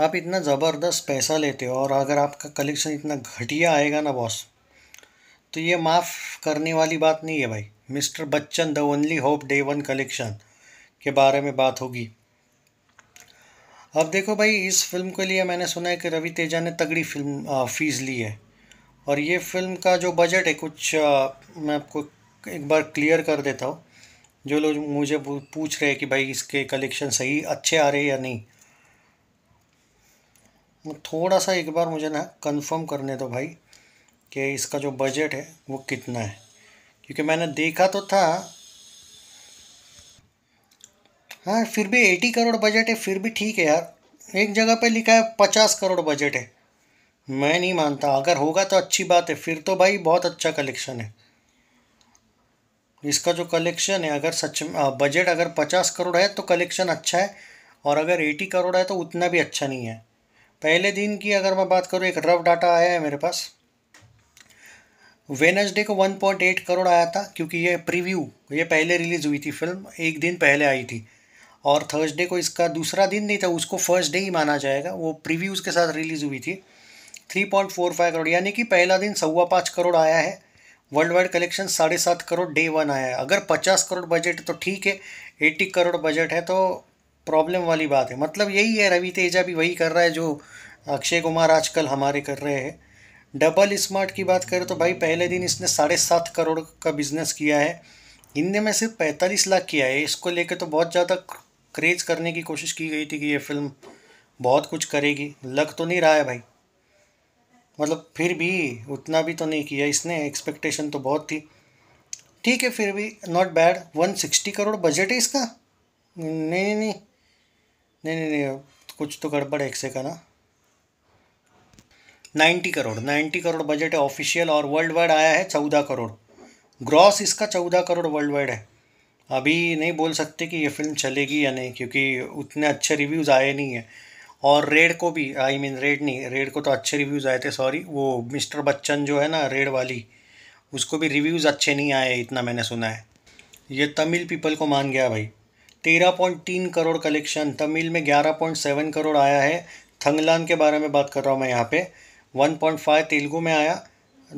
आप इतना ज़बरदस्त पैसा लेते हो और अगर आपका कलेक्शन इतना घटिया आएगा ना बॉस तो ये माफ़ करने वाली बात नहीं है भाई Mr Bachchan the only hope day one collection के बारे में बात होगी अब देखो भाई इस फिल्म के लिए मैंने सुना है कि रवि तेजा ने तगड़ी फिल्म फीस ली है और ये फिल्म का जो बजट है कुछ आ, मैं आपको एक बार क्लियर कर देता हूँ जो लोग मुझे पूछ रहे हैं कि भाई इसके कलेक्शन सही अच्छे आ रहे हैं या नहीं थोड़ा सा एक बार मुझे ना कंफर्म करने दो भाई कि इसका जो बजट है वो कितना है क्योंकि मैंने देखा तो था हाँ फिर भी एटी करोड़ बजट है फिर भी ठीक है यार एक जगह पे लिखा है पचास करोड़ बजट है मैं नहीं मानता अगर होगा तो अच्छी बात है फिर तो भाई बहुत अच्छा कलेक्शन है इसका जो कलेक्शन है अगर सच बजट हाँ, अगर पचास करोड़ है तो कलेक्शन अच्छा है और अगर एटी करोड़ है तो उतना भी अच्छा नहीं है पहले दिन की अगर मैं बात करूँ एक रफ डाटा आया है मेरे पास वेनसडे को 1.8 करोड़ आया था क्योंकि ये प्रीव्यू ये पहले रिलीज़ हुई थी फिल्म एक दिन पहले आई थी और थर्सडे को इसका दूसरा दिन नहीं था उसको फर्स्ट डे ही माना जाएगा वो प्रीव्यूज़ के साथ रिलीज़ हुई थी 3.45 करोड़ यानी कि पहला दिन सवा पाँच करोड़ आया है वर्ल्ड वाइड कलेक्शन साढ़े सात करोड़ डे वन आया है अगर पचास करोड़ बजट तो ठीक है एट्टी करोड़ बजट है तो प्रॉब्लम वाली बात है मतलब यही है रवि तेजा भी वही कर रहा है जो अक्षय कुमार आजकल हमारे कर रहे हैं डबल स्मार्ट की बात करें तो भाई पहले दिन इसने साढ़े सात करोड़ का बिजनेस किया है हिंदी में सिर्फ पैंतालीस लाख किया है इसको लेकर तो बहुत ज़्यादा क्रेज करने की कोशिश की गई थी कि ये फिल्म बहुत कुछ करेगी लग तो नहीं रहा है भाई मतलब फिर भी उतना भी तो नहीं किया इसने एक्सपेक्टेशन तो बहुत थी ठीक है फिर भी not bad one sixty crore budget है इसका नहीं नहीं नहीं नहीं नहीं नहीं कुछ तो गड़बड़ है से का ना ninety crore ninety crore budget है ऑफिशियल और वर्ल्ड वाइड आया है चौदह करोड़ ग्रॉस इसका चौदह करोड़ वर्ल्ड वाइड है अभी नहीं बोल सकते कि ये फिल्म चलेगी या नहीं क्योंकि उतने अच्छे रिव्यूज़ आए नहीं है और रेड को भी आई मीन रेड नहीं रेड को तो अच्छे रिव्यूज़ आए थे सॉरी वो मिस्टर बच्चन जो है ना रेड वाली उसको भी रिव्यूज़ अच्छे नहीं आए इतना मैंने सुना है ये तमिल पीपल को मान गया भाई तेरह पॉइंट तीन करोड़ कलेक्शन तमिल में ग्यारह पॉइंट सेवन करोड़ आया है थंगलान के बारे में बात कर रहा हूँ मैं यहाँ पे वन पॉइंट फाइव तेलुगू में आया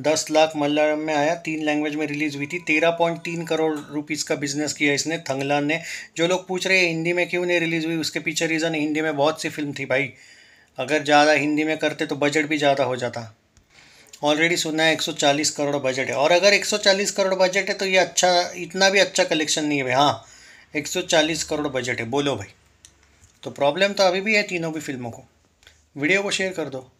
दस लाख मलयालम में आया तीन लैंग्वेज में रिलीज हुई थी तेरह पॉइंट तीन करोड़ रुपीज़ का बिजनेस किया इसने थंगलान ने जो लोग पूछ रहे हैं हिंदी में क्यों नहीं रिलीज़ हुई उसके पीछे रीज़न हिंदी में बहुत सी फिल्म थी भाई अगर ज़्यादा हिंदी में करते तो बजट भी ज़्यादा हो जाता ऑलरेडी सुना है 140 करोड़ बजट है और अगर 140 करोड़ बजट है तो ये अच्छा इतना भी अच्छा कलेक्शन नहीं है भाई हाँ 140 करोड़ बजट है बोलो भाई तो प्रॉब्लम तो अभी भी है तीनों भी फिल्मों को वीडियो को शेयर कर दो